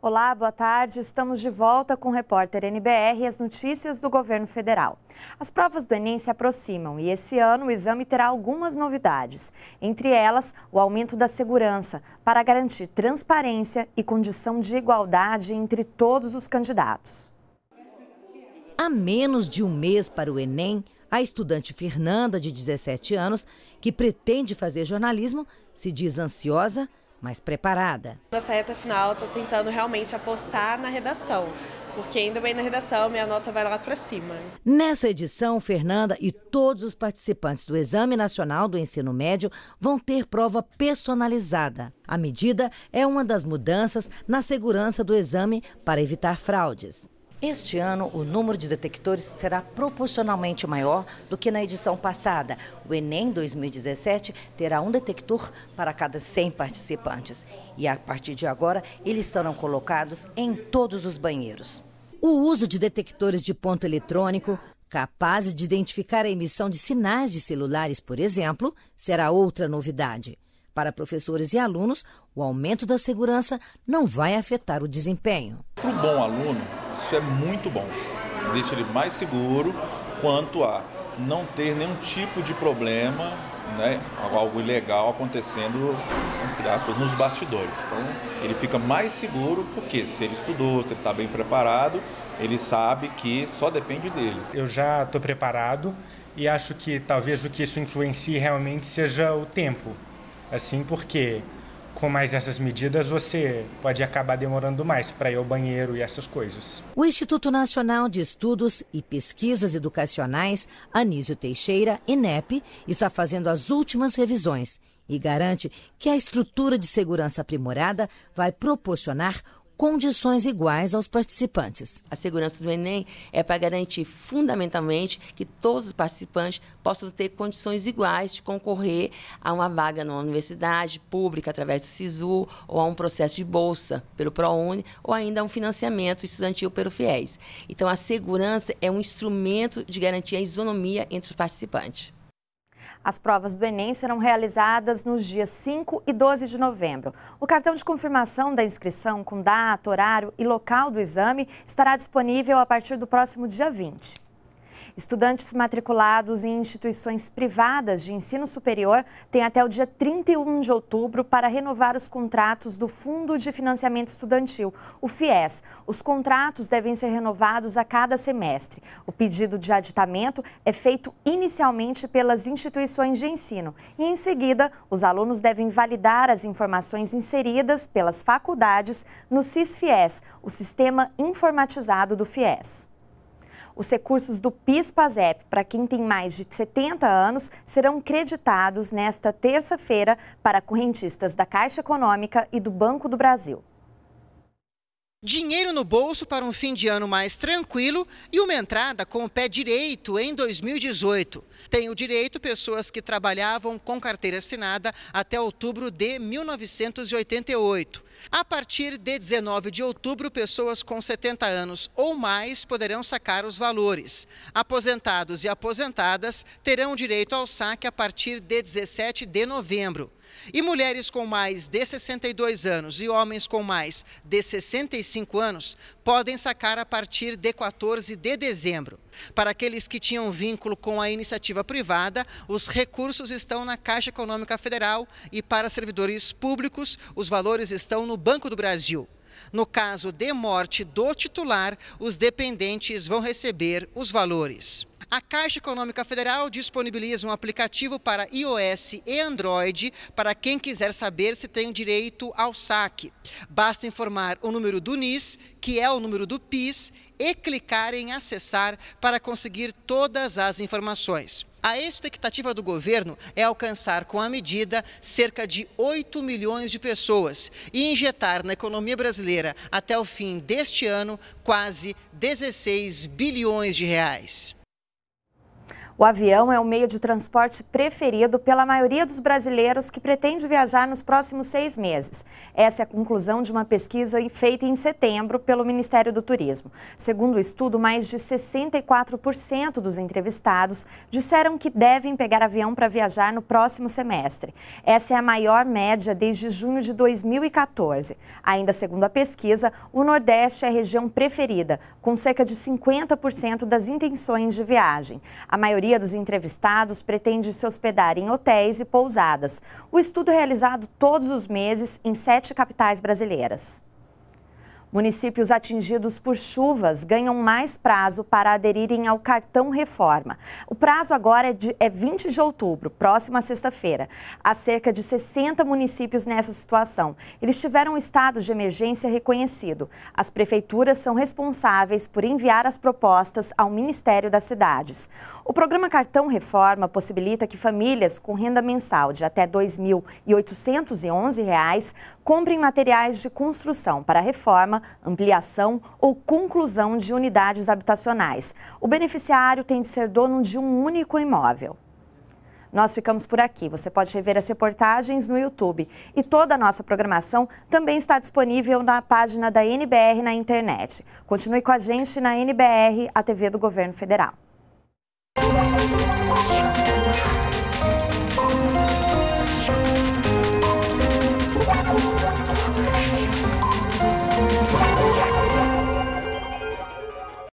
Olá, boa tarde. Estamos de volta com o repórter NBR e as notícias do governo federal. As provas do Enem se aproximam e esse ano o exame terá algumas novidades. Entre elas, o aumento da segurança para garantir transparência e condição de igualdade entre todos os candidatos. Há menos de um mês para o Enem, a estudante Fernanda, de 17 anos, que pretende fazer jornalismo, se diz ansiosa, mas preparada. Nessa reta final, estou tentando realmente apostar na redação. Porque ainda bem na redação, minha nota vai lá para cima. Nessa edição, Fernanda e todos os participantes do Exame Nacional do Ensino Médio vão ter prova personalizada. A medida é uma das mudanças na segurança do exame para evitar fraudes. Este ano, o número de detectores será proporcionalmente maior do que na edição passada. O Enem 2017 terá um detector para cada 100 participantes. E a partir de agora, eles serão colocados em todos os banheiros. O uso de detectores de ponto eletrônico capazes de identificar a emissão de sinais de celulares, por exemplo, será outra novidade. Para professores e alunos, o aumento da segurança não vai afetar o desempenho. Para o bom aluno, isso é muito bom. Deixa ele mais seguro quanto a não ter nenhum tipo de problema, né, algo ilegal acontecendo, entre aspas, nos bastidores. Então, ele fica mais seguro porque se ele estudou, se ele está bem preparado, ele sabe que só depende dele. Eu já estou preparado e acho que talvez o que isso influencie realmente seja o tempo assim, porque com mais essas medidas você pode acabar demorando mais para ir ao banheiro e essas coisas. O Instituto Nacional de Estudos e Pesquisas Educacionais Anísio Teixeira, INEP, está fazendo as últimas revisões e garante que a estrutura de segurança aprimorada vai proporcionar condições iguais aos participantes. A segurança do Enem é para garantir fundamentalmente que todos os participantes possam ter condições iguais de concorrer a uma vaga numa universidade pública através do SISU ou a um processo de bolsa pelo ProUni ou ainda a um financiamento estudantil pelo FIES. Então a segurança é um instrumento de garantir a isonomia entre os participantes. As provas do Enem serão realizadas nos dias 5 e 12 de novembro. O cartão de confirmação da inscrição com data, horário e local do exame estará disponível a partir do próximo dia 20. Estudantes matriculados em instituições privadas de ensino superior têm até o dia 31 de outubro para renovar os contratos do Fundo de Financiamento Estudantil, o FIES. Os contratos devem ser renovados a cada semestre. O pedido de aditamento é feito inicialmente pelas instituições de ensino e, em seguida, os alunos devem validar as informações inseridas pelas faculdades no SIS-FIES, o Sistema Informatizado do FIES. Os recursos do PIS-PASEP para quem tem mais de 70 anos serão creditados nesta terça-feira para correntistas da Caixa Econômica e do Banco do Brasil. Dinheiro no bolso para um fim de ano mais tranquilo e uma entrada com o pé direito em 2018. Tem o direito pessoas que trabalhavam com carteira assinada até outubro de 1988. A partir de 19 de outubro, pessoas com 70 anos ou mais poderão sacar os valores. Aposentados e aposentadas terão direito ao saque a partir de 17 de novembro. E mulheres com mais de 62 anos e homens com mais de 65 anos podem sacar a partir de 14 de dezembro. Para aqueles que tinham vínculo com a iniciativa privada, os recursos estão na Caixa Econômica Federal e para servidores públicos, os valores estão no Banco do Brasil. No caso de morte do titular, os dependentes vão receber os valores. A Caixa Econômica Federal disponibiliza um aplicativo para iOS e Android para quem quiser saber se tem direito ao saque. Basta informar o número do NIS, que é o número do PIS, e clicar em acessar para conseguir todas as informações. A expectativa do governo é alcançar com a medida cerca de 8 milhões de pessoas e injetar na economia brasileira até o fim deste ano quase 16 bilhões de reais. O avião é o meio de transporte preferido pela maioria dos brasileiros que pretende viajar nos próximos seis meses. Essa é a conclusão de uma pesquisa feita em setembro pelo Ministério do Turismo. Segundo o estudo, mais de 64% dos entrevistados disseram que devem pegar avião para viajar no próximo semestre. Essa é a maior média desde junho de 2014. Ainda segundo a pesquisa, o Nordeste é a região preferida, com cerca de 50% das intenções de viagem. A maioria maioria dos entrevistados pretende se hospedar em hotéis e pousadas. O estudo é realizado todos os meses em sete capitais brasileiras. Municípios atingidos por chuvas ganham mais prazo para aderirem ao cartão reforma. O prazo agora é, de, é 20 de outubro, próxima sexta-feira. Há cerca de 60 municípios nessa situação. Eles tiveram um estado de emergência reconhecido. As prefeituras são responsáveis por enviar as propostas ao Ministério das Cidades. O programa Cartão Reforma possibilita que famílias com renda mensal de até R$ 2.811 comprem materiais de construção para reforma reforma, ampliação ou conclusão de unidades habitacionais. O beneficiário tem de ser dono de um único imóvel. Nós ficamos por aqui. Você pode rever as reportagens no YouTube. E toda a nossa programação também está disponível na página da NBR na internet. Continue com a gente na NBR, a TV do Governo Federal.